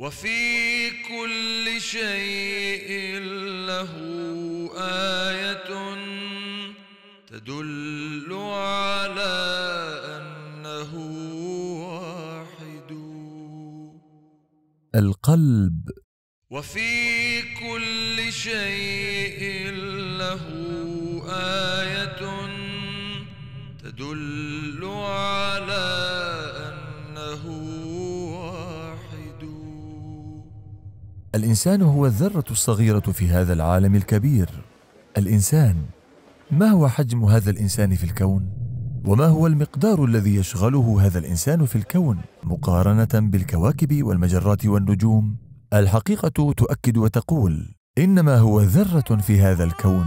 وفي كل شيء له آية تدل على أنه واحد القلب وفي كل شيء له آية تدل على الانسان هو الذره الصغيره في هذا العالم الكبير الانسان ما هو حجم هذا الانسان في الكون وما هو المقدار الذي يشغله هذا الانسان في الكون مقارنه بالكواكب والمجرات والنجوم الحقيقه تؤكد وتقول انما هو ذره في هذا الكون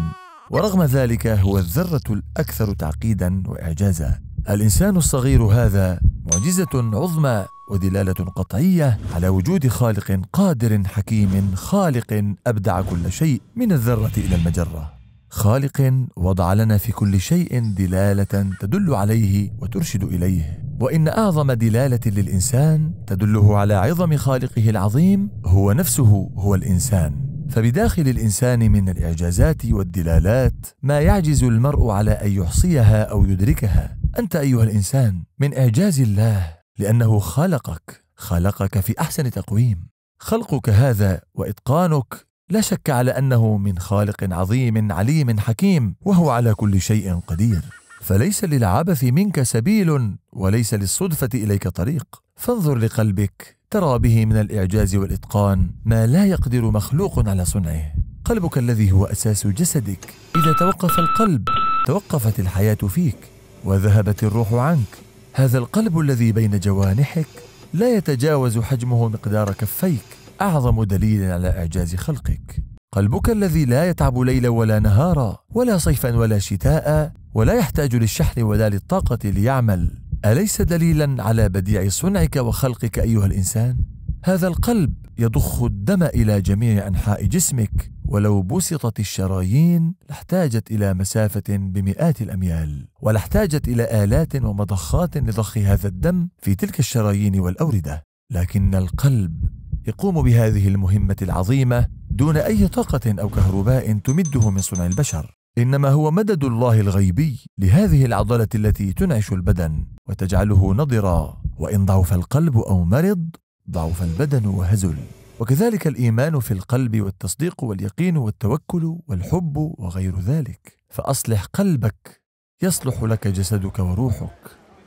ورغم ذلك هو الذره الاكثر تعقيدا واعجازا الانسان الصغير هذا معجزه عظمى ودلالة قطعية على وجود خالق قادر حكيم خالق أبدع كل شيء من الذرة إلى المجرة خالق وضع لنا في كل شيء دلالة تدل عليه وترشد إليه وإن أعظم دلالة للإنسان تدله على عظم خالقه العظيم هو نفسه هو الإنسان فبداخل الانسان من الاعجازات والدلالات ما يعجز المرء على ان يحصيها او يدركها انت ايها الانسان من اعجاز الله لانه خلقك خلقك في احسن تقويم خلقك هذا واتقانك لا شك على انه من خالق عظيم عليم حكيم وهو على كل شيء قدير فليس للعبث منك سبيل وليس للصدفه اليك طريق فانظر لقلبك ترى به من الاعجاز والاتقان ما لا يقدر مخلوق على صنعه قلبك الذي هو اساس جسدك اذا توقف القلب توقفت الحياه فيك وذهبت الروح عنك هذا القلب الذي بين جوانحك لا يتجاوز حجمه مقدار كفيك اعظم دليل على اعجاز خلقك قلبك الذي لا يتعب ليلا ولا نهارا ولا صيفا ولا شتاء ولا يحتاج للشحن ولا للطاقه ليعمل اليس دليلا على بديع صنعك وخلقك ايها الانسان هذا القلب يضخ الدم الى جميع انحاء جسمك ولو بسطت الشرايين لاحتاجت إلى مسافة بمئات الأميال ولاحتاجت إلى آلات ومضخات لضخ هذا الدم في تلك الشرايين والأوردة لكن القلب يقوم بهذه المهمة العظيمة دون أي طاقة أو كهرباء تمده من صنع البشر انما هو مدد الله الغيبي لهذه العضله التي تنعش البدن وتجعله نضرا وان ضعف القلب او مرض ضعف البدن وهزل وكذلك الايمان في القلب والتصديق واليقين والتوكل والحب وغير ذلك فاصلح قلبك يصلح لك جسدك وروحك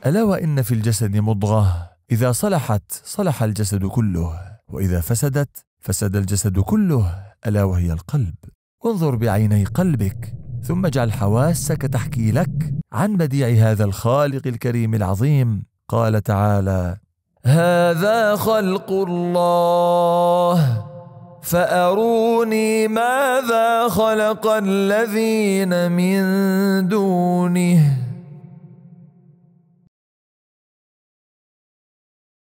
الا وان في الجسد مضغه اذا صلحت صلح الجسد كله واذا فسدت فسد الجسد كله الا وهي القلب انظر بعيني قلبك ثم اجعل حواسك تحكي لك عن بديع هذا الخالق الكريم العظيم قال تعالى هذا خلق الله فأروني ماذا خلق الذين من دونه